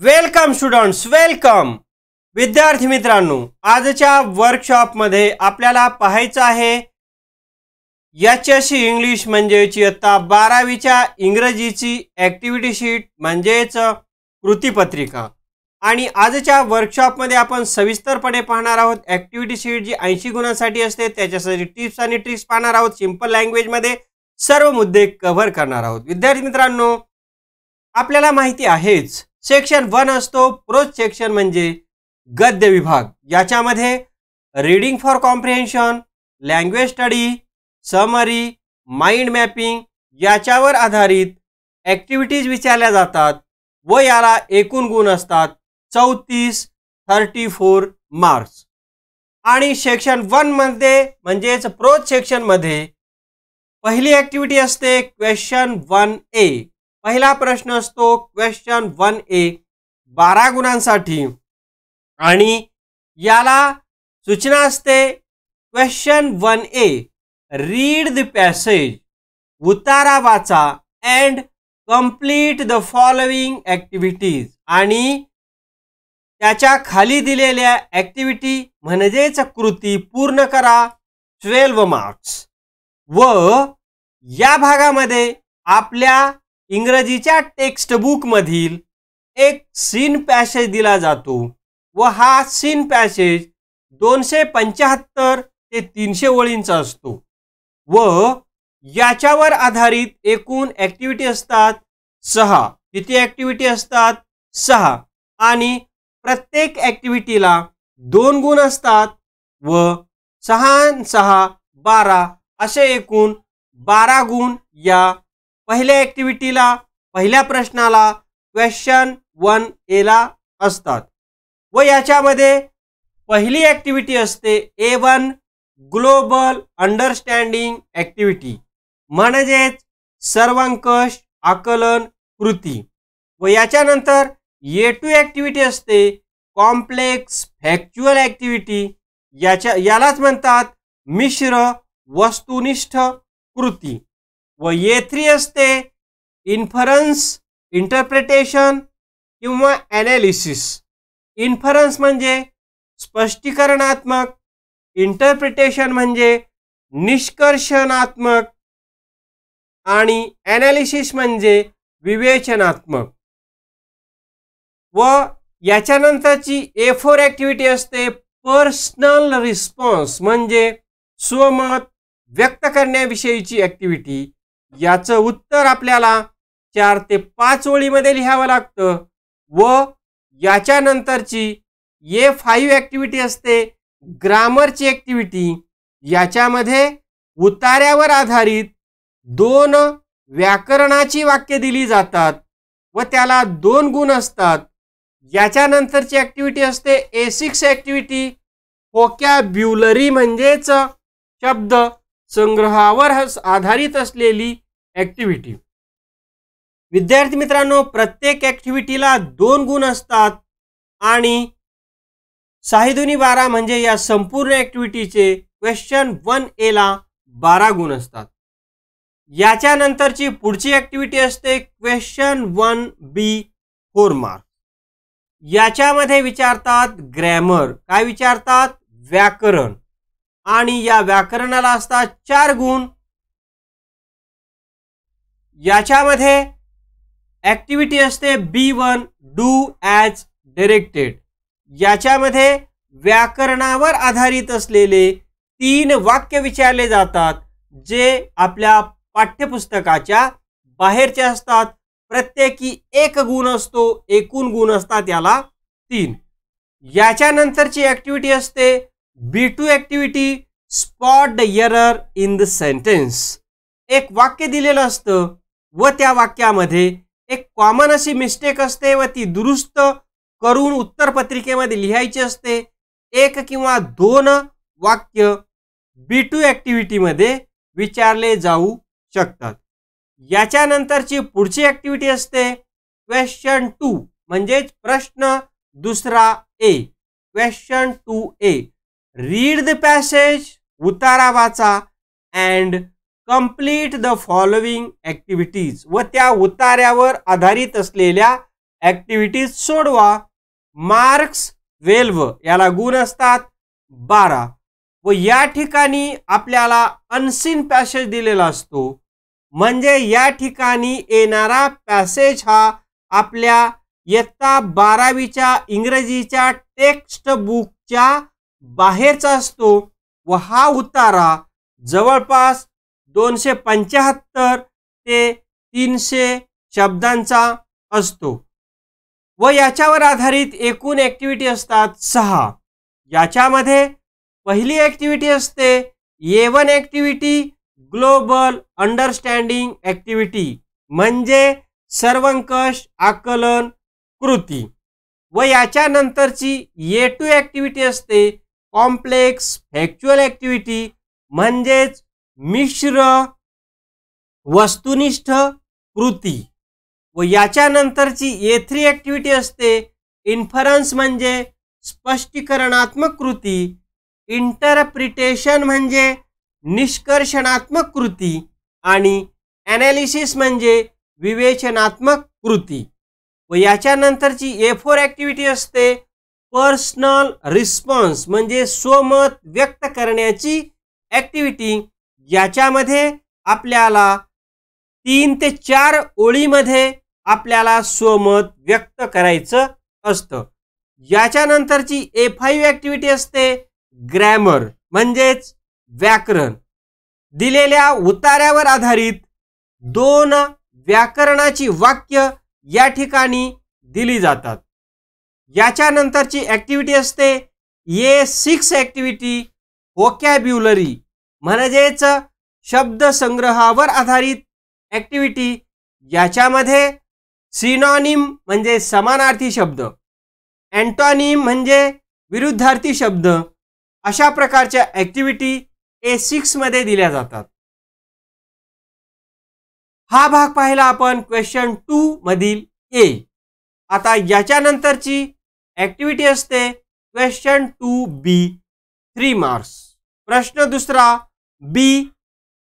welcome students welcome विद्यार्थी मित्रांनो आजच्या वर्कशॉपमध्ये आपल्याला पाहायचं आहे याच्याशी इंग्लिश म्हणजेच इयत्ता बारावीच्या इंग्रजीची ॲक्टिव्हिटी शीट म्हणजेच कृतीपत्रिका आणि आजच्या वर्कशॉपमध्ये आपण सविस्तरपणे पाहणार आहोत ॲक्टिव्हिटी शीट जी ऐंशी गुणांसाठी असते त्याच्यासाठी टिप्स आणि ट्रिक्स पाहणार आहोत सिम्पल लँग्वेजमध्ये सर्व मुद्दे कव्हर करणार आहोत विद्यार्थी मित्रांनो आपल्याला माहिती आहेच सेक्शन वन असतो प्रोज सेक्शन म्हणजे गद्य विभाग याच्यामध्ये reading for comprehension language study summary mind mapping याच्यावर आधारित ॲक्टिव्हिटीज विचारल्या जातात व याला एकूण गुण असतात चौतीस थर्टी फोर मार्क्स आणि सेक्शन वनमध्ये म्हणजेच प्रोज सेक्शनमध्ये पहिली ॲक्टिव्हिटी असते क्वेश्चन वन ए पहिला प्रश्न असतो क्वेश्चन वन ए बारा गुणांसाठी आणि याला सूचना असते question one A read the passage उतारा वाचा and complete the following activities आणि त्याच्या खाली दिलेल्या ॲक्टिव्हिटी म्हणजेच कृती पूर्ण करा ट्वेल्व मार्क्स व या भागामध्ये आपल्या इंग्रजीच्या टेक्स्टबुकमधील एक सीन पॅसेज दिला जातो व हा सीन पॅसेज दोनशे पंच्याहत्तर ते तीनशे ओळींचा असतो व याच्यावर आधारित एकूण ॲक्टिव्हिटी असतात सहा किती ॲक्टिव्हिटी असतात सहा आणि प्रत्येक ॲक्टिव्हिटीला दोन गुण असतात व सहा सहा बारा असे एकूण बारा गुण या पहिल्या ॲक्टिव्हिटीला पहिल्या प्रश्नाला क्वेश्चन वन एला असतात व याच्यामध्ये पहिली ॲक्टिव्हिटी असते A one global understanding activity म्हणजेच सर्वंकष आकलन कृती व याच्यानंतर ए टू ॲक्टिव्हिटी असते कॉम्प्लेक्स फॅक्च्युअल ॲक्टिव्हिटी याच्या यालाच म्हणतात मिश्र वस्तुनिष्ठ कृती व ए थ्री असते इन्फरन्स इंटरप्रिटेशन किंवा ॲनालिसिस इन्फरन्स म्हणजे स्पष्टीकरणात्मक इंटरप्रिटेशन म्हणजे निष्कर्षणात्मक आणि ॲनालिसिस म्हणजे विवेचनात्मक व याच्यानंतरची ए फोर ॲक्टिव्हिटी असते पर्सनल रिस्पॉन्स म्हणजे स्वमत व्यक्त करण्याविषयीची ॲक्टिव्हिटी याचं उत्तर आपल्याला चार ते पाच ओळीमध्ये लिहावं लागतं व याच्यानंतरची ए फाईव्ह ॲक्टिव्हिटी असते ग्रामरची ॲक्टिव्हिटी याच्यामध्ये उतार्यावर आधारित दोन व्याकरणाची वाक्य दिली जातात व त्याला दोन गुण असतात याच्यानंतरची ॲक्टिव्हिटी असते ए सिक्स ॲक्टिव्हिटी होक्या ब्युलरी म्हणजेच शब्द संग्रहावर आधारित असलेली ॲक्टिव्हिटी विद्यार्थी मित्रांनो प्रत्येक ॲक्टिव्हिटीला दोन गुण असतात आणि साहिदुनी बारा म्हणजे या संपूर्ण ॲक्टिव्हिटीचे क्वेश्चन वन एला बारा गुण असतात याच्यानंतरची पुढची ॲक्टिव्हिटी असते question one B four mark याच्यामध्ये विचारतात ग्रॅमर काय विचारतात व्याकरण आणि या व्याकरणाला असतात चार गुण याच्यामध्ये ऍक्टिव्हिटी असते B one do as directed याच्यामध्ये व्याकरणावर आधारित असलेले तीन वाक्य विचारले जातात जे आपल्या पाठ्यपुस्तकाच्या बाहेरचे असतात प्रत्येकी एक गुण असतो एकूण गुण असतात याला तीन याच्यानंतरची ॲक्टिव्हिटी असते B two activity spot the error in the sentence एक वाक्य दिलेलं असतं व त्या वाक्यामध्ये एक कॉमन अशी मिस्टेक असते व ती दुरुस्त करून उत्तर पत्रिकेमध्ये लिहायची असते एक किंवा दोन वाक्य बी टू ॲक्टिव्हिटीमध्ये विचारले जाऊ शकतात याच्यानंतरची पुढची ॲक्टिव्हिटी असते क्वेश्चन टू म्हणजेच प्रश्न दुसरा A question two A read the passage उतारा वाचा and complete the following activities व त्या उतार्यावर आधारित असलेल्या ॲक्टिव्हिटीज सोडवा मार्क्स वेल्व याला गुण असतात बारा व या ठिकाणी आपल्याला अनसीन पॅसेज दिलेला असतो म्हणजे या ठिकाणी येणारा पॅसेज हा आपल्या इयत्ता बारावीच्या इंग्रजीच्या टेक्स्ट बुकच्या बाहेरचा असतो व हा उतारा जवळपास दोनशे पंच्याहत्तर ते तीनशे शब्दांचा असतो व याच्यावर आधारित एकूण ॲक्टिव्हिटी असतात सहा याच्यामध्ये पहिली ॲक्टिव्हिटी असते A one activity global understanding activity म्हणजे सर्वंकष आकलन कृती व याच्यानंतरची ए टू ॲक्टिव्हिटी असते कॉम्प्लेक्स फॅक्च्युअल ॲक्टिव्हिटी म्हणजेच मिश्र वस्तुनिष्ठ कृती व याच्यानंतरची ए थ्री ॲक्टिव्हिटी असते इन्फरन्स म्हणजे स्पष्टीकरणात्मक कृती इंटरप्रिटेशन म्हणजे निष्कर्षणात्मक कृती आणि ॲनालिसिस म्हणजे विवेचनात्मक कृती व याच्यानंतरची ए फोर ॲक्टिव्हिटी असते पर्सनल रिस्पॉन्स म्हणजे स्वमत व्यक्त करण्याची ॲक्टिव्हिटी याच्यामध्ये आपल्याला तीन ते चार ओळीमध्ये आपल्याला स्वमत व्यक्त करायचं असतं याच्यानंतरची ए फाईव्ह ॲक्टिव्हिटी असते ग्रॅमर म्हणजेच व्याकरण दिलेल्या उतार्यावर आधारित दोन व्याकरणाची वाक्य या ठिकाणी दिली जातात याच्यानंतरची ॲक्टिव्हिटी असते ये सिक्स ॲक्टिव्हिटी व्होकॅब्युलरी म्हणजेच शब्दसंग्रहावर आधारित ॲक्टिव्हिटी याच्यामध्ये सिनॉनिम म्हणजे समानार्थी शब्द अँटॉनिम म्हणजे विरुद्धार्थी शब्द अशा प्रकारच्या ॲक्टिव्हिटी ए सिक्समध्ये दिल्या जातात हा भाग पाहिला आपण क्वेश्चन टू मधील ए आता याच्यानंतरची ॲक्टिव्हिटी असते question two B three marks प्रश्न दुसरा बी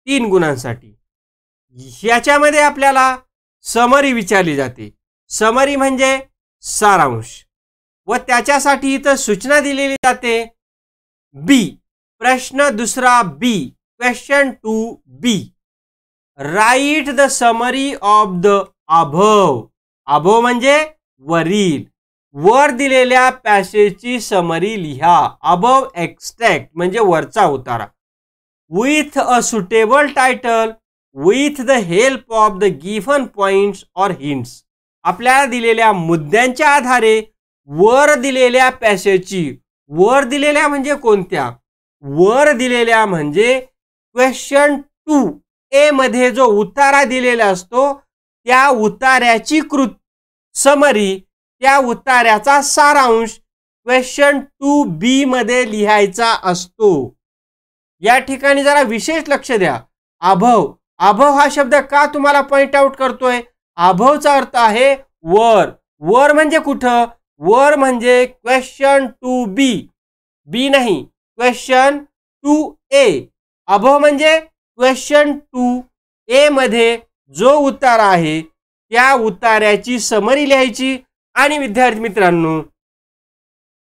तीन गुणांसाठी याच्यामध्ये आपल्याला समरी विचारली जाते समरी म्हणजे सारांश व त्याच्यासाठी इथं सूचना दिलेली जाते बी प्रश्न दुसरा B question two B write the summary of the above above म्हणजे वरील वर दिलेल्या पॅसेजची समरी लिहा अबव एक्स्ट्रॅक्ट म्हणजे वरचा उतारा with a suitable title with the help of the given points or hints आपल्याला दिलेल्या मुद्द्यांच्या आधारे वर दिलेल्या पॅसेजची वर दिलेल्या म्हणजे कोणत्या वर दिलेल्या म्हणजे क्वेश्चन टू ए मध्ये जो उतारा दिलेला असतो त्या उतार्याची कृत समरी त्या उतार्याचा सारांश क्वेश्चन टू बी मध्ये लिहायचा असतो या ठिकाणी जरा विशेष लक्ष द्या अभव अभव हा शब्द का तुम्हाला पॉइंट आउट करतोय अभवचा अर्थ आहे वर वर म्हणजे कुठं वर म्हणजे क्वेश्चन टू बी बी नाही क्वेश्चन टू ए अभव म्हणजे क्वेश्चन टू ए मध्ये जो उतारा आहे त्या उतार्याची समरी लिहायची आणि विद्यार्थी मित्रांनो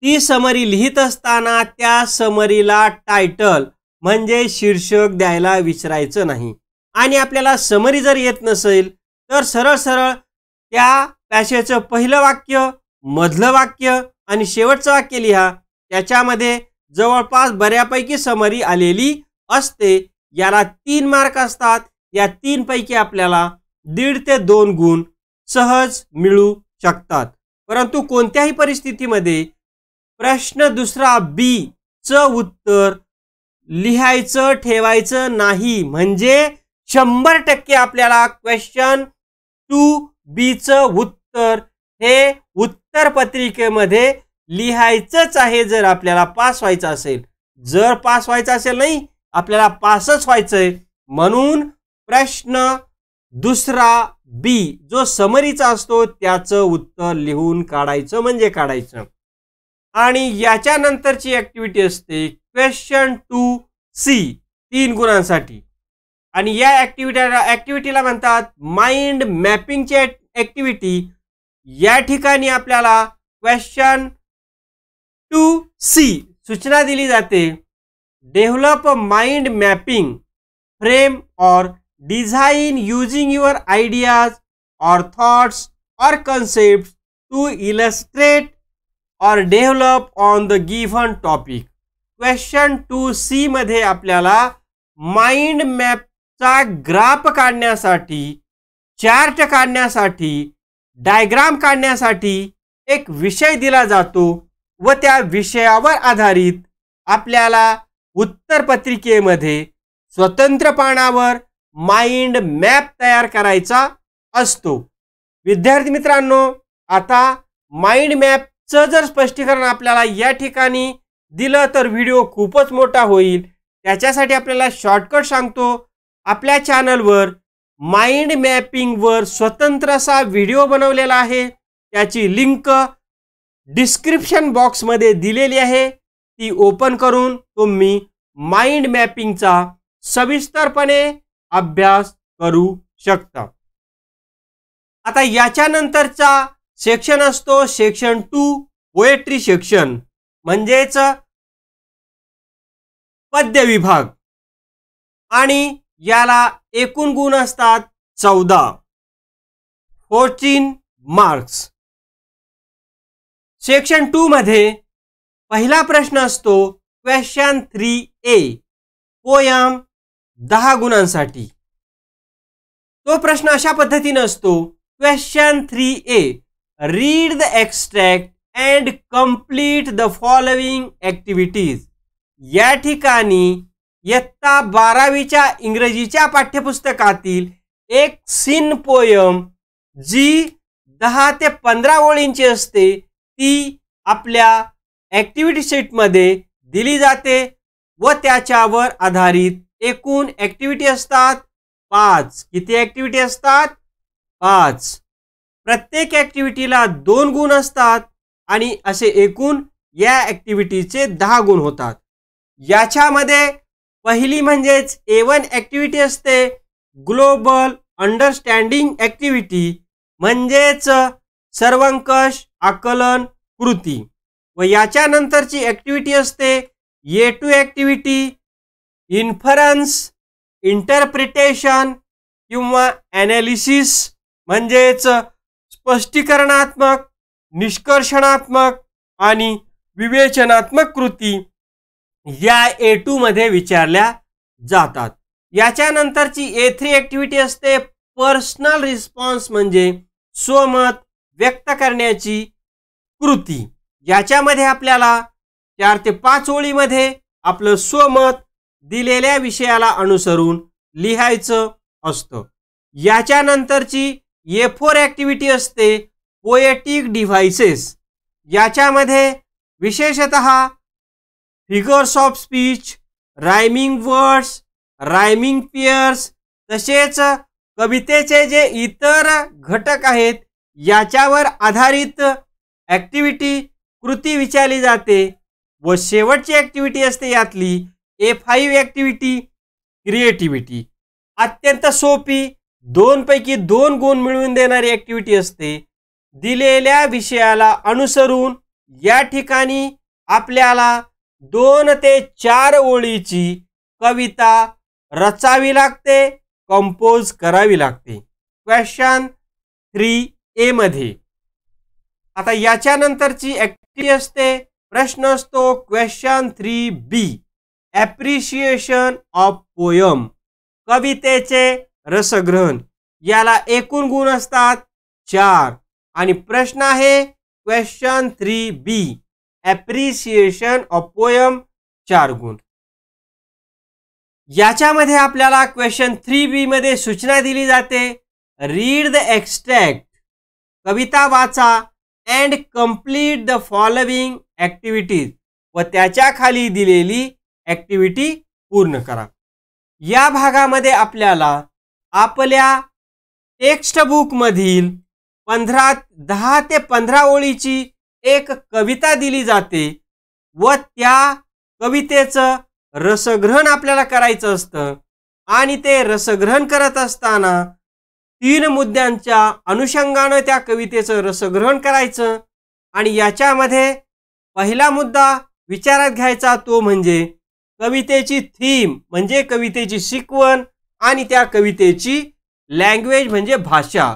ती समरी लिहित असताना त्या समरीला टायटल म्हणजे शीर्षक द्यायला विचारायचं नाही आणि आपल्याला समरी जर येत नसेल तर सरळ सरळ त्या पॅशेचं पहिलं वाक्य मधलं वाक्य आणि शेवटचं वाक्य लिहा त्याच्यामध्ये जवळपास बऱ्यापैकी समरी आलेली असते याला तीन मार्क असतात या तीनपैकी आपल्याला दीड ते दोन गुण सहज मिळू शकतात परंतु कोणत्याही परिस्थितीमध्ये प्रश्न दुसरा बी च उत्तर लिहायचं ठेवायचं नाही म्हणजे शंभर टक्के आपल्याला क्वेश्चन टू बीचं उत्तर हे उत्तर पत्रिकेमध्ये लिहायचंच आहे जर आपल्याला पास व्हायचं असेल जर पास व्हायचं असेल नाही आपल्याला पासच व्हायचं आहे म्हणून प्रश्न दुसरा बी जो समरीचा असतो त्याचं उत्तर लिहून काढायचं म्हणजे काढायचं आणि याच्यानंतरची ॲक्टिव्हिटी असते क्वेश्चन टू सी तीन गुणांसाठी आणि या ॲक्टिव्हिटीला ॲक्टिव्हिटीला म्हणतात माइंड मॅपिंगची ॲक्टिव्हिटी या ठिकाणी आपल्याला क्वेश्चन टू सी सूचना दिली जाते develop mind mapping frame or design using your ideas or thoughts or concept to illustrate or develop on the given topic question two C मध्ये आपल्याला माइंड मॅपचा ग्राफ काढण्यासाठी चार्ट काढण्यासाठी डायग्राम काढण्यासाठी एक विषय दिला जातो व त्या विषयावर आधारित आपल्याला उत्तरपत्रिकेमध्ये स्वतंत्र पानावर माइंड मॅप तयार करायचा असतो विद्यार्थी मित्रांनो आता माइंड मॅपचं जर स्पष्टीकरण आपल्याला या ठिकाणी दिलं तर व्हिडिओ खूपच मोठा होईल त्याच्यासाठी आपल्याला शॉर्टकट सांगतो आपल्या चॅनलवर माइंड मॅपिंगवर स्वतंत्र असा व्हिडिओ बनवलेला आहे त्याची लिंक डिस्क्रिप्शन बॉक्समध्ये दिलेली आहे ती ओपन करून तुम्ही माइंड मॅपिंगचा सविस्तरपणे अभ्यास करू शकता आता याच्यानंतरचा सेक्शन असतो सेक्शन टू पोएट्री सेक्शन म्हणजेच पद्य विभाग आणि याला एकूण गुण असतात चौदा फोर्टीन मार्क्स सेक्शन टू मध्ये पहिला प्रश्न असतो क्वेश्चन थ्री ए पोयम दहा गुणांसाठी तो प्रश्न अशा पद्धतीने असतो question three A read the extract and complete the following activities या ठिकाणी इयत्ता बारावीच्या इंग्रजीच्या पाठ्यपुस्तकातील एक सीन पोयम जी दहा ते पंधरा ओळींची असते ती आपल्या ॲक्टिव्हिटी शीटमध्ये दिली जाते व त्याच्यावर आधारित एकूण ऍक्टिव्हिटी असतात पाच किती ऍक्टिव्हिटी असतात पाच प्रत्येक ऍक्टिव्हिटीला दोन गुण असतात आणि असे एकूण या ऍक्टिव्हिटीचे दहा गुण होतात याच्यामध्ये पहिली म्हणजेच ए वन ॲक्टिव्हिटी असते ग्लोबल अंडरस्टँडिंग ॲक्टिव्हिटी म्हणजेच सर्वंकष आकलन कृती व याच्यानंतरची ॲक्टिव्हिटी असते A two activity inference interpretation किंवा ॲनालिसिस म्हणजेच स्पष्टीकरणात्मक निष्कर्षणात्मक आणि विवेचनात्मक कृती या ए टूमध्ये विचारल्या जातात याच्यानंतरची ए थ्री ॲक्टिव्हिटी असते पर्सनल रिस्पॉन्स म्हणजे स्वमत व्यक्त करण्याची कृती याच्यामध्ये आपल्याला चार ते पाच ओळीमध्ये आपलं स्वमत दिलेल्या विषयाला अनुसरून लिहायचं असतं याच्यानंतरची ए फोर ॲक्टिव्हिटी असते पोएटिक डिव्हायसेस याच्यामध्ये विशेषत figures of speech rhyming words rhyming pairs तसेच कवितेचे जे इतर घटक आहेत याच्यावर आधारित ॲक्टिव्हिटी कृती विचारली जाते व शेवटची ॲक्टिव्हिटी असते यातली ए फाईव्ह ॲक्टिव्हिटी क्रिएटिव्हिटी अत्यंत सोपी दोनपैकी दोन गुण मिळवून देणारी ॲक्टिव्हिटी असते दिलेल्या विषयाला अनुसरून या ठिकाणी आपल्याला दोन ते चार ओळीची कविता रचावी लागते कंपोज करावी लागते क्वेश्चन थ्री ए आता याच्यानंतरची ॲक्टिव्हिटी असते प्रश्न असतो question three B appreciation of poem कवितेचे रसग्रहण याला एकूण गुण असतात चार आणि प्रश्न आहे question three B appreciation of poem चार गुण याच्यामध्ये आपल्याला क्वेश्चन थ्री बी मध्ये सूचना दिली जाते रीड द एक्स्ट्रॅक्ट कविता वाचा and complete the following activities व त्याच्या खाली दिलेली ॲक्टिव्हिटी पूर्ण करा या भागामध्ये आपल्याला आपल्या टेक्स्टबुकमधील पंधरा दहा ते पंधरा ओळीची एक कविता दिली जाते व त्या कवितेचं रसग्रहण आपल्याला करायचं असतं आणि ते रसग्रहण करत असताना तीन मुद्द्यांच्या अनुषंगानं त्या कवितेचं रसग्रहण करायचं आणि याच्यामध्ये पहिला मुद्दा विचारात घ्यायचा तो म्हणजे कवितेची थीम म्हणजे कवितेची शिकवण आणि त्या कवितेची लँग्वेज म्हणजे भाषा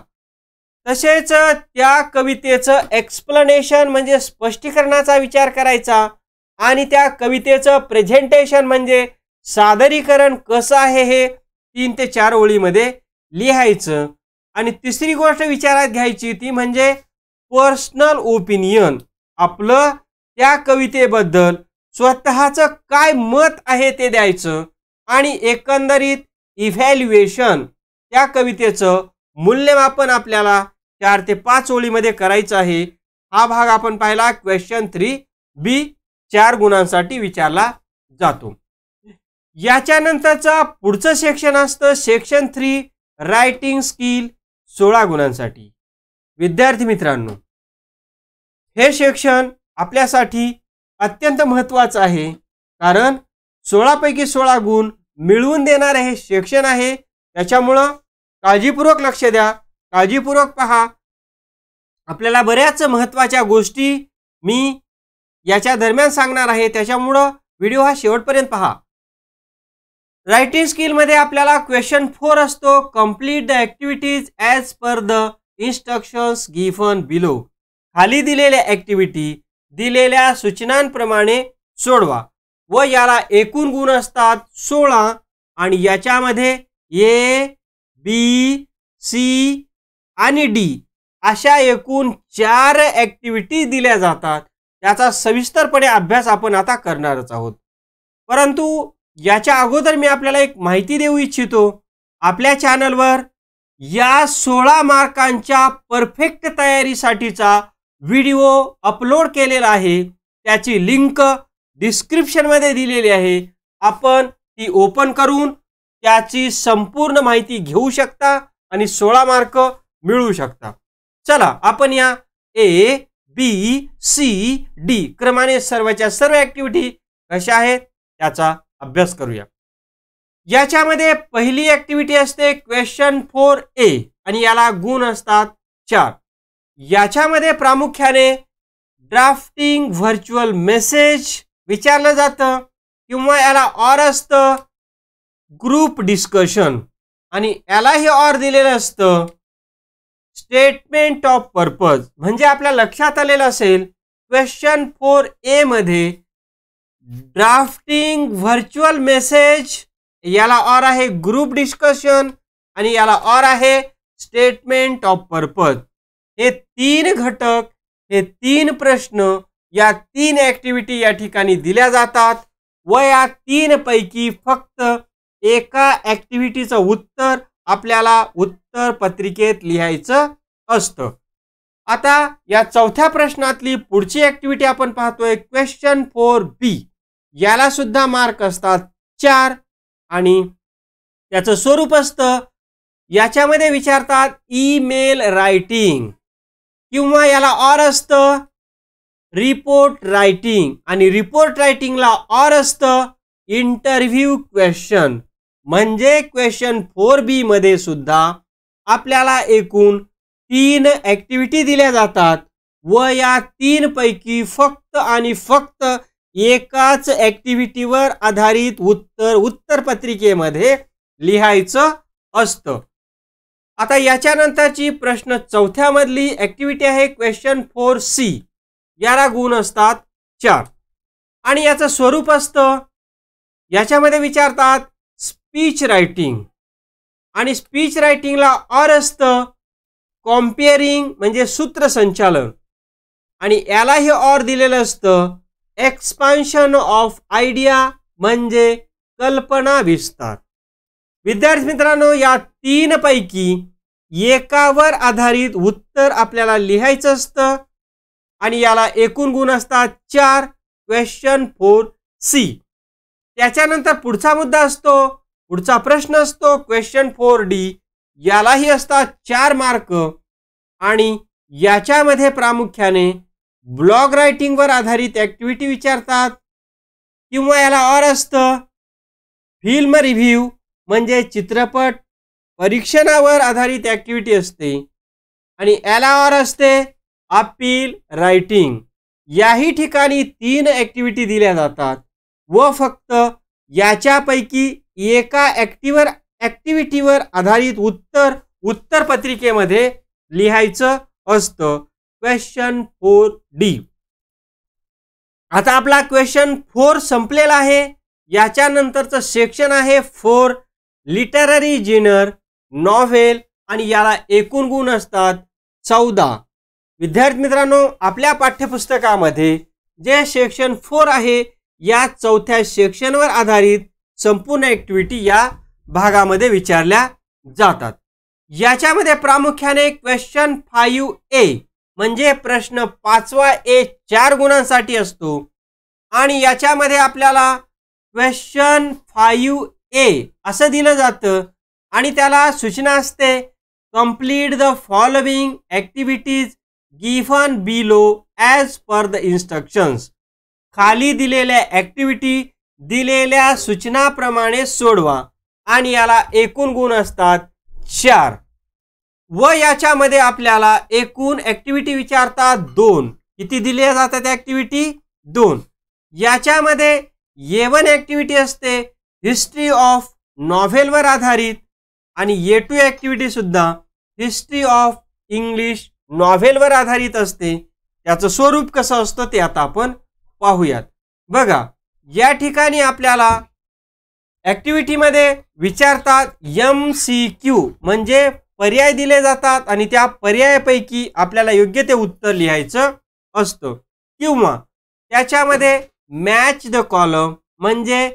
तसेच त्या कवितेचं एक्सप्लनेशन म्हणजे स्पष्टीकरणाचा विचार करायचा आणि त्या कवितेचं प्रेझेंटेशन म्हणजे सादरीकरण कसं आहे हे तीन ते चार ओळीमध्ये लिहायचं आणि तिसरी गोष्ट विचारात घ्यायची ती म्हणजे पर्सनल ओपिनियन आपलं त्या कवितेबद्दल स्वतःचं काय मत आहे ते द्यायचं आणि एकंदरीत इव्हॅल्युएशन त्या कवितेचं मूल्यमापन आपल्याला चार ते पाच ओळीमध्ये करायचं आहे हा भाग आपण पाहिला क्वेश्चन थ्री बी चार गुणांसाठी विचारला जातो याच्यानंतरचा पुढचं सेक्शन असतं सेक्शन थ्री रायटिंग स्किल सोळा गुणांसाठी विद्यार्थी मित्रांनो हे शिक्षण आपल्यासाठी अत्यंत महत्त्वाचं आहे कारण सोळापैकी सोळा गुण मिळवून देणारे हे शिक्षण आहे त्याच्यामुळं काळजीपूर्वक लक्ष द्या काळजीपूर्वक पहा आपल्याला बऱ्याच महत्त्वाच्या गोष्टी मी याच्या दरम्यान सांगणार आहे त्याच्यामुळं व्हिडिओ हा शेवटपर्यंत पहा रायटिंग स्किलमध्ये आपल्याला क्वेश्चन फोर असतो complete the activities as per the instructions given below खाली दिलेल्या ॲक्टिव्हिटी दिलेल्या सूचनांप्रमाणे सोडवा व याला एकूण गुण असतात सोळा आणि याच्यामध्ये ए बी सी आणि डी अशा एकूण चार ॲक्टिव्हिटीज दिल्या जातात त्याचा सविस्तरपणे अभ्यास आपण आता करणारच आहोत परंतु याच्या अगोदर मी आपल्याला एक माहिती देऊ इच्छितो आपल्या चॅनलवर या सोळा मार्कांच्या परफेक्ट तयारीसाठीचा व्हिडिओ अपलोड केलेला आहे त्याची लिंक डिस्क्रिप्शनमध्ये दिलेली आहे आपण ती ओपन करून त्याची संपूर्ण माहिती घेऊ शकता आणि सोळा मार्क मिळू शकता चला आपण या ए बी सी डी क्रमाने सर्वच्या सर्व ॲक्टिव्हिटी कशा आहेत त्याचा अभ्यास करूया याच्यामध्ये पहिली ॲक्टिव्हिटी असते क्वेश्चन फोर ए आणि याला गुण असतात चार याच्यामध्ये प्रामुख्याने ड्राफ्टिंग व्हर्च्युअल मेसेज विचारलं जातं किंवा याला ऑर असतं ग्रुप डिस्कशन आणि याला ऑर दिलेलं असतं स्टेटमेंट ऑफ पर्पज म्हणजे आपल्या लक्षात आलेलं असेल क्वेश्चन फोर ए मध्ये ड्राफ्टिंग व्हर्च्युअल मेसेज याला ऑर आहे ग्रुप डिस्कशन आणि याला ऑर आहे स्टेटमेंट ऑफ पर्पज हे तीन घटक हे तीन प्रश्न या तीन ॲक्टिव्हिटी या ठिकाणी दिल्या जातात व या तीन पैकी फक्त एका ॲक्टिव्हिटीचं उत्तर आपल्याला उत्तर पत्रिकेत लिहायचं असतं आता या चौथ्या प्रश्नातली पुढची ॲक्टिव्हिटी आपण पाहतोय क्वेश्चन फोर बी याला सुद्धा मार्क असतात चार आणि त्याचं स्वरूप असतं याच्यामध्ये विचारतात ईमेल रायटिंग किंवा याला ऑर असतं रिपोर्ट रायटिंग आणि रिपोर्ट रायटिंगला ऑर असतं इंटरव्ह्यू क्वेश्चन म्हणजे क्वेश्चन फोर बीमध्ये सुद्धा आपल्याला एकूण तीन ॲक्टिव्हिटी दिल्या जातात व या तीनपैकी फक्त आणि फक्त एकाच ॲक्टिव्हिटीवर आधारित उत्तर उत्तरपत्रिकेमध्ये लिहायचं असतं आता याच्यानंतरची प्रश्न चौथ्यामधली ॲक्टिव्हिटी आहे क्वेश्चन फोर सी याला गुण असतात चार आणि याचं स्वरूप असतं याच्यामध्ये विचारतात स्पीच रायटिंग आणि स्पीच रायटिंगला ऑर असतं कॉम्पेअरिंग म्हणजे सूत्रसंचालन आणि यालाही ऑर दिलेलं असतं एक्सपान्शन ऑफ आयडिया म्हणजे कल्पना विस्तार विद्यार्थी मित्रांनो या तीन पैकी एकावर आधारित उत्तर आपल्याला लिहायचं असतं आणि याला एकूण गुण असतात चार क्वेश्चन फोर सी त्याच्यानंतर पुढचा मुद्दा असतो पुढचा प्रश्न असतो क्वेश्चन फोर डी यालाही असतात चार मार्क आणि याच्यामध्ये प्रामुख्याने ब्लॉग रायटिंगवर आधारित ॲक्टिव्हिटी विचारतात किंवा याला और असतं फिल्म रिव्ह्यू म्हणजे चित्रपट परीक्षणावर आधारित ॲक्टिव्हिटी असते आणि एल असते अपील रायटिंग याही ठिकाणी तीन ॲक्टिव्हिटी दिल्या जातात व फक्त याच्यापैकी एका ॲक्टिव्हर ॲक्टिव्हिटीवर आधारित उत्तर उत्तरपत्रिकेमध्ये लिहायचं असतं क्वेश्चन फोर डी आता आपला क्वेश्चन फोर संपलेला आहे याच्यानंतरचं सेक्शन आहे फोर लिटररी जिनर नॉव्हेल आणि याला एकूण गुण असतात चौदा विद्यार्थी मित्रांनो आपल्या पाठ्यपुस्तकामध्ये जे सेक्शन फोर आहे या चौथ्या सेक्शनवर आधारित संपूर्ण ॲक्टिव्हिटी या भागामध्ये विचारल्या जातात याच्यामध्ये प्रामुख्याने क्वेश्चन फाईव्ह ए म्हणजे प्रश्न पाचवा ए चार गुणांसाठी असतो आणि याच्यामध्ये आपल्याला क्वेश्चन फाईव्ह ए असं दिलं जातं आणि त्याला सूचना असते complete the following activities given below as per the instructions खाली दिलेल्या ॲक्टिव्हिटी दिलेल्या सूचनाप्रमाणे सोडवा आणि याला एकूण गुण असतात चार व याच्यामध्ये आपल्याला एकूण ॲक्टिव्हिटी विचारतात दोन किती दिल्या जातात ॲक्टिव्हिटी दोन याच्यामध्ये येवन ॲक्टिव्हिटी असते हिस्ट्री ऑफ नॉव्हेलवर आधारित आणि ये टू ॲक्टिव्हिटीसुद्धा हिस्ट्री ऑफ इंग्लिश नॉव्हेलवर आधारित असते त्याचं स्वरूप कसं असतं ते आता आपण पाहूयात बघा या ठिकाणी आपल्याला ॲक्टिव्हिटीमध्ये विचारतात एम सी क्यू म्हणजे पर्याय दिले जातात आणि त्या पर्यायापैकी आपल्याला योग्य ते उत्तर लिहायचं असतं किंवा त्याच्यामध्ये मॅच द कॉलम म्हणजे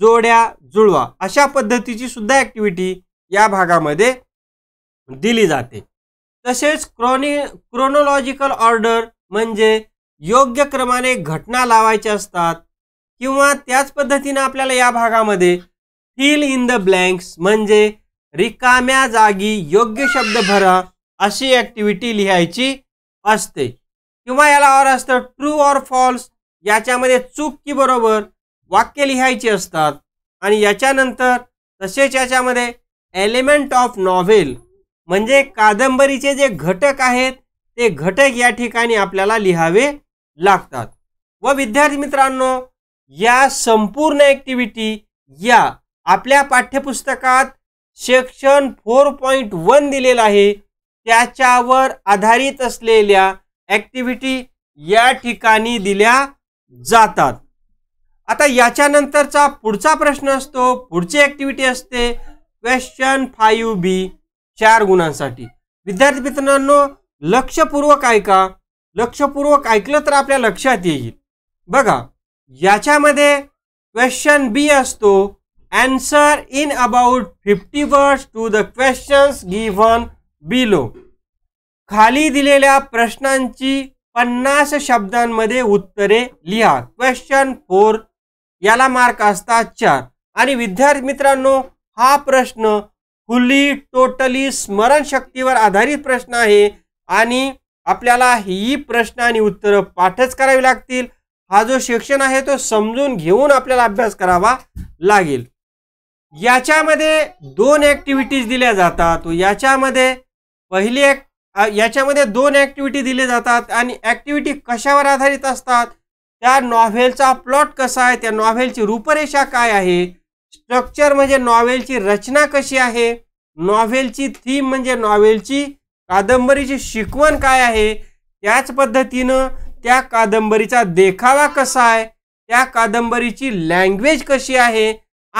जोड्या जुळवा अशा पद्धतीची सुद्धा ॲक्टिव्हिटी या भागामध्ये दिली जाते तसेच क्रॉनी क्रोनोलॉजिकल ऑर्डर म्हणजे योग्य क्रमाने घटना लावायच्या असतात किंवा त्याच पद्धतीने आपल्याला या भागामध्ये फिल इन द ब्लँक्स म्हणजे रिकाम्या जागी योग्य शब्द भरा अशी ॲक्टिव्हिटी लिहायची असते किंवा याला और असतं ट्रू ऑर फॉल्स याच्यामध्ये चूक की बरोबर वाक्य लिहायची असतात आणि याच्यानंतर तसेच याच्यामध्ये एलिमेंट ऑफ नॉव्हेल म्हणजे कादंबरीचे जे घटक आहेत ते घटक या ठिकाणी आपल्याला लिहावे लागतात व विद्यार्थी मित्रांनो या संपूर्ण ॲक्टिव्हिटी या आपल्या पाठ्यपुस्तकात सेक्शन फोर पॉईंट वन दिलेला आहे त्याच्यावर आधारित असलेल्या ॲक्टिव्हिटी या ठिकाणी दिल्या जातात आता याच्यानंतरचा पुढचा प्रश्न असतो पुढची ऍक्टिव्हिटी असते क्वेश्चन फायू बी चार गुणांसाठी विद्यार्थी मित्रांनो लक्षपूर्वक ऐका लक्षपूर्वक ऐकलं तर आपल्या लक्षात येईल बघा याच्यामध्ये क्वेश्चन बी असतो answer in about fifty words to the questions given below खाली दिलेल्या प्रश्नांची पन्नास शब्दांमध्ये उत्तरे लिहा क्वेश्चन फोर याला मार्क असतात चार आणि विद्यार्थी मित्रांनो हा प्रश्न फुली टोटली स्मरणशक्तीवर आधारित प्रश्न आहे आणि आपल्याला ही प्रश्न आणि उत्तरं पाठच करावी लागतील हा जो शिक्षण आहे तो समजून घेऊन आपल्याला अभ्यास करावा लागेल याच्यामध्ये दोन ॲक्टिव्हिटीज दिल्या जातात याच्यामध्ये पहिली याच्यामध्ये दोन ॲक्टिव्हिटी दिले जातात आणि ॲक्टिव्हिटी कशावर आधारित असतात त्या नॉव्हेलचा प्लॉट कसा आहे त्या नॉव्हेलची रूपरेषा काय आहे स्ट्रक्चर म्हणजे नॉव्हेलची रचना कशी आहे नॉव्हेलची थीम म्हणजे नॉव्हेलची कादंबरीची शिकवण काय आहे त्याच पद्धतीनं त्या कादंबरीचा देखावा कसा आहे त्या कादंबरीची लँग्वेज कशी आहे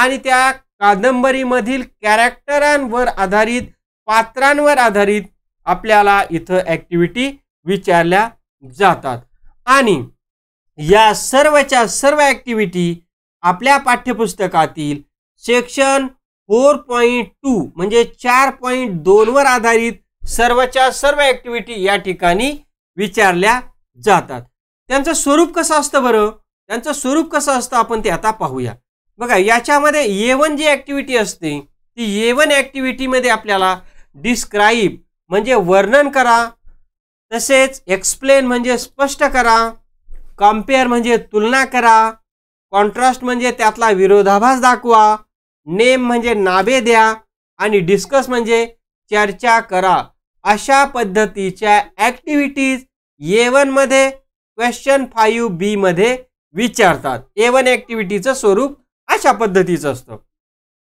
आणि त्या कादंबरीमधील कॅरेक्टरांवर आधारित पात्रांवर आधारित आपल्याला इथं ॲक्टिव्हिटी विचारल्या जातात आणि या सर्वच्या सर्व ॲक्टिव्हिटी आपल्या पाठ्यपुस्तकातील सेक्शन फोर पॉईंट टू म्हणजे चार पॉईंट दोनवर आधारित सर्वच्या सर्व ॲक्टिव्हिटी या ठिकाणी विचारल्या जातात त्यांचं स्वरूप कसं असतं बरं त्यांचं स्वरूप कसं असतं आपण ते आता पाहूया बघा याच्यामध्ये ए वन जी ॲक्टिव्हिटी असते ती ए वन ॲक्टिव्हिटीमध्ये आपल्याला डिस्क्राईब म्हणजे वर्णन करा तसेच एक्सप्लेन म्हणजे स्पष्ट करा कम्पेअर म्हणजे तुलना करा कॉन्ट्रास्ट म्हणजे त्यातला विरोधाभास दाखवा नेम म्हणजे नावे द्या आणि डिस्कस म्हणजे चर्चा करा अशा पद्धतीच्या ॲक्टिव्हिटीज ए वनमध्ये क्वेश्चन फाईव्ह बीमध्ये विचारतात ए वन ॲक्टिव्हिटीचं स्वरूप अशा पद्धतीचं असतं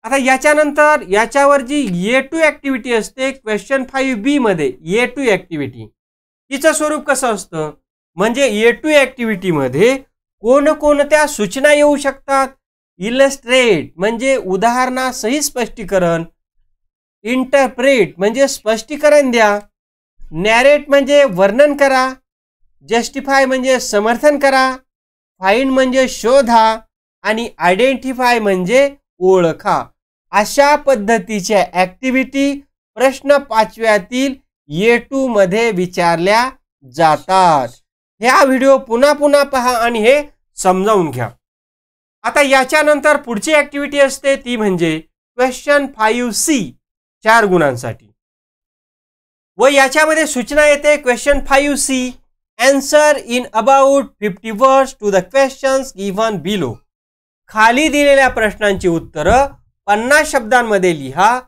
आता याच्यानंतर याच्यावर जी ए टू ॲक्टिव्हिटी असते क्वेश्चन फाईव्ह बीमध्ये ए टू ॲक्टिव्हिटी तिचं स्वरूप कसं असतं म्हणजे ए टू ॲक्टिव्हिटीमध्ये कोणकोणत्या सूचना येऊ शकतात इलस्ट्रेट म्हणजे उदाहरणासही स्पष्टीकरण इंटरप्रेट म्हणजे स्पष्टीकरण द्या नॅरेट म्हणजे वर्णन करा जस्टिफाय म्हणजे समर्थन करा फाईन म्हणजे शोधा आणि आयडेंटिफाय म्हणजे ओळखा अशा पद्धतीच्या ॲक्टिव्हिटी प्रश्न पाचव्यातील ए टूमध्ये विचारल्या जातात ह्या व्हिडिओ पुन्हा पुन्हा पहा आणि हे समजावून घ्या आता याच्यानंतर पुढची ऍक्टिव्हिटी असते ती म्हणजे क्वेश्चन फाईव्ह सी चार गुणांसाठी व याच्यामध्ये सूचना येते question five C answer in about fifty words to the questions given below खाली दिलेल्या प्रश्नांची उत्तरं पन्नास शब्दांमध्ये लिहा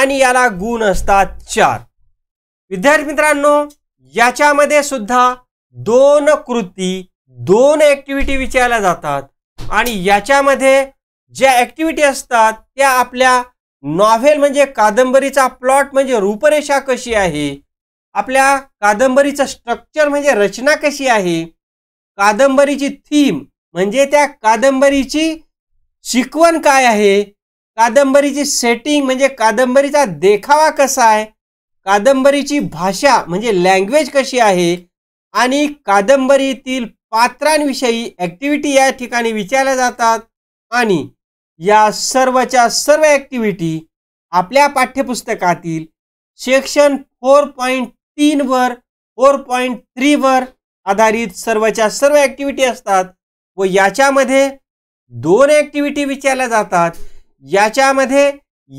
आणि याला गुण असतात चार विद्यार्थी मित्रांनो याच्यामध्ये सुद्धा दोन कृती दोन ॲक्टिव्हिटी विचारल्या जातात आणि याच्यामध्ये ज्या ॲक्टिव्हिटी असतात त्या आपल्या नॉव्हेल म्हणजे कादंबरीचा प्लॉट म्हणजे रूपरेषा कशी आहे आपल्या कादंबरीचं स्ट्रक्चर म्हणजे रचना कशी आहे कादंबरीची थीम म्हणजे त्या कादंबरीची शिकवण काय आहे कादंबरीची सेटिंग म्हणजे कादंबरीचा देखावा कसा आहे कादंबरीची भाषा म्हणजे लँग्वेज कशी आहे आणि कादंबरीतील पात्रांविषयी ॲक्टिव्हिटी या ठिकाणी विचारल्या जातात आणि या सर्वच्या सर्व ॲक्टिव्हिटी आपल्या पाठ्यपुस्तकातील सेक्शन फोर पॉईंट तीनवर फोर पॉईंट थ्रीवर आधारित सर्वच्या सर्व ॲक्टिव्हिटी असतात व याच्यामध्ये दोन ॲक्टिव्हिटी विचारल्या जातात याच्यामध्ये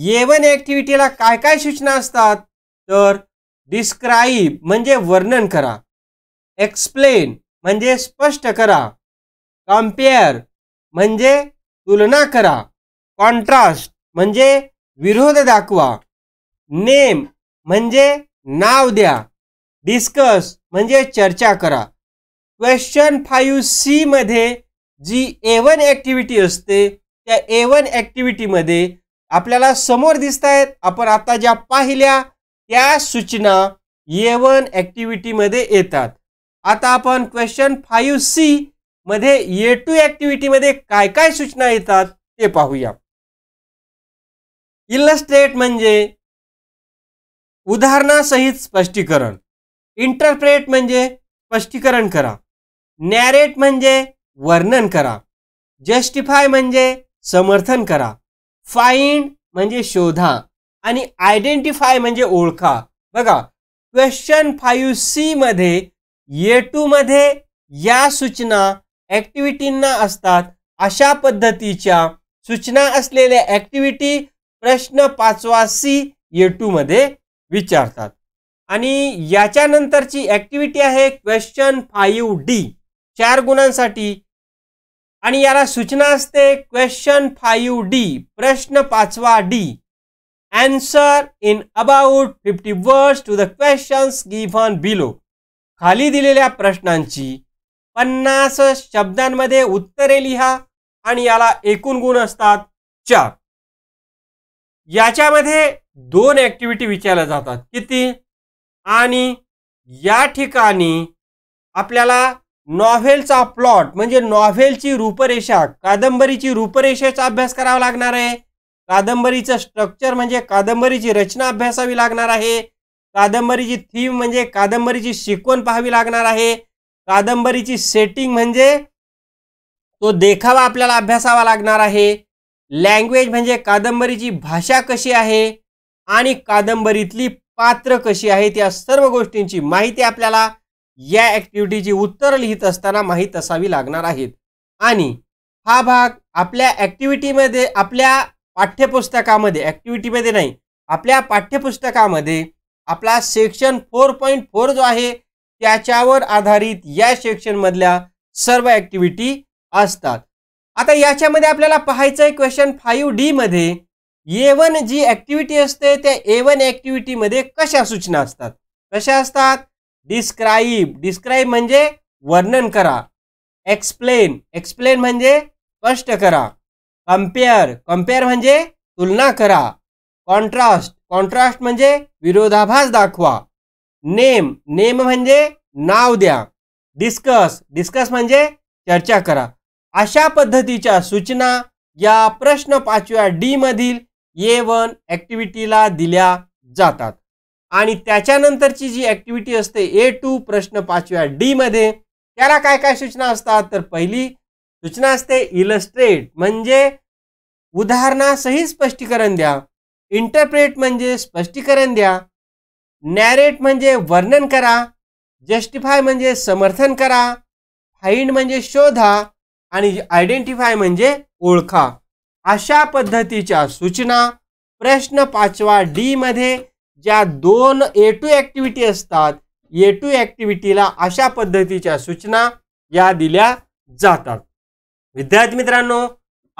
येवन ॲक्टिव्हिटीला काय काय सूचना असतात तर डिस्क्राईब म्हणजे वर्णन करा एक्सप्लेन म्हणजे स्पष्ट करा कम्पेअर म्हणजे तुलना करा कॉन्ट्रास्ट म्हणजे विरोध दाखवा नेम म्हणजे नाव द्या डिस्कस म्हणजे चर्चा करा क्वेश्चन फाईव्ह सी मध्ये जी ए वन ॲक्टिव्हिटी असते त्या ए वन ॲक्टिव्हिटीमध्ये आपल्याला समोर दिसत आहेत आपण आता ज्या पाहिल्या त्या सूचना ए वन ॲक्टिव्हिटीमध्ये येतात आता आपण क्वेश्चन फाईव्ह सी मध्ये ए टू मध्ये काय काय सूचना येतात ते पाहूया इलस्ट्रेट म्हणजे उदाहरणासहित स्पष्टीकरण इंटरप्रेट म्हणजे स्पष्टीकरण करा नॅरेट म्हणजे वर्णन करा जस्टिफाय म्हणजे समर्थन करा फाइंड म्हणजे शोधा आणि आयडेंटिफाय म्हणजे ओळखा बघा क्वेश्चन फाईव्ह सी मध्ये ये टू मध्ये या सूचना ॲक्टिव्हिटींना असतात अशा पद्धतीच्या सूचना असलेल्या ॲक्टिव्हिटी प्रश्न पाचवा सी ये टूमध्ये विचारतात आणि याच्यानंतरची ॲक्टिव्हिटी आहे क्वेश्चन फाईव्ह डी चार गुणांसाठी आणि याला सूचना असते क्वेश्चन फाईव्ह डी प्रश्न पाचवा D answer in about fifty words to the questions given below खाली दिलेल्या प्रश्नांची पन्नास शब्दांमध्ये उत्तरे लिहा आणि याला एकूण गुण असतात चार याच्यामध्ये दोन ऍक्टिव्हिटी विचारल्या जातात किती आणि या ठिकाणी आपल्याला नॉव्हेलचा प्लॉट म्हणजे नॉव्हेलची रूपरेषा कादंबरीची रूपरेषेचा अभ्यास करावा लागणार आहे कादंबरीचं स्ट्रक्चर म्हणजे कादंबरीची रचना अभ्यासावी लागणार आहे कादंबरीची थीम म्हणजे कादंबरीची शिकवण पाहावी लागणार आहे कादंबरीची सेटिंग म्हणजे तो देखावा आपल्याला अभ्यासावा लागणार आहे लँग्वेज म्हणजे कादंबरीची भाषा कशी आहे आणि कादंबरीतली पात्र कशी आहेत या सर्व गोष्टींची माहिती आपल्याला या ॲक्टिव्हिटीची उत्तरं लिहित असताना माहीत असावी लागणार आहेत आणि हा भाग आपल्या ॲक्टिव्हिटीमध्ये आपल्या पाठ्यपुस्तकामध्ये ॲक्टिव्हिटीमध्ये नाही आपल्या पाठ्यपुस्तकामध्ये आपला सेक्शन फोर पॉईंट फोर जो आहे त्याच्यावर आधारित या सेक्शनमधल्या सर्व ॲक्टिव्हिटी असतात आता याच्यामध्ये आपल्याला पाहायचं आहे क्वेश्चन फाईव्ह डीमध्ये ए वन जी ॲक्टिव्हिटी असते त्या ए वन ॲक्टिव्हिटीमध्ये कशा सूचना असतात कशा असतात डिस्क्राईब डिस्क्राईब म्हणजे वर्णन करा एक्सप्लेन एक्सप्लेन म्हणजे स्पष्ट करा कम्पेअर कम्पेअर म्हणजे तुलना करा कॉन्ट्रास्ट कॉन्ट्रास्ट म्हणजे विरोधाभास दाखवा नेम नेम म्हणजे नाव द्या डिस्कस डिस्कस म्हणजे चर्चा करा अशा पद्धतीच्या सूचना या प्रश्न पाचव्या डी मधील ए वन ॲक्टिव्हिटीला दिल्या जातात आणि त्याच्यानंतरची जी ॲक्टिव्हिटी असते ए टू प्रश्न पाचव्या मध्ये त्याला काय काय सूचना असतात तर पहिली सूचना असते इलस्ट्रेट म्हणजे उदाहरणासही स्पष्टीकरण द्या इंटरप्रेट म्हणजे स्पष्टीकरण द्या नॅरेट म्हणजे वर्णन करा जस्टिफाय म्हणजे समर्थन करा फाईंड म्हणजे शोधा आणि आयडेंटिफाय म्हणजे ओळखा अशा पद्धतीच्या सूचना प्रश्न पाचवा डीमध्ये ज्या दोन ए टू ॲक्टिव्हिटी असतात ए टू ॲक्टिव्हिटीला अशा पद्धतीच्या सूचना या दिल्या जातात विद्यार्थी मित्रांनो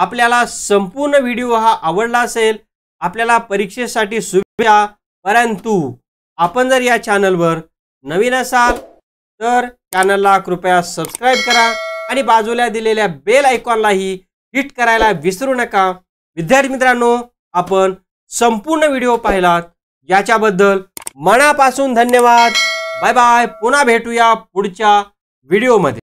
आपल्याला संपूर्ण व्हिडिओ हा आवडला असेल आपल्याला परीक्षेसाठी शुभेच्छा परंतु आपण जर या चॅनलवर नवीन असाल तर चॅनलला कृपया सबस्क्राईब करा आणि बाजूला दिलेल्या बेल आयकॉनलाही हिट करायला विसरू नका विद्यार्थी मित्रांनो आपण संपूर्ण व्हिडिओ पाहिलात याच्याबद्दल मनापासून धन्यवाद बाय बाय पुन्हा भेटूया पुढच्या व्हिडिओमध्ये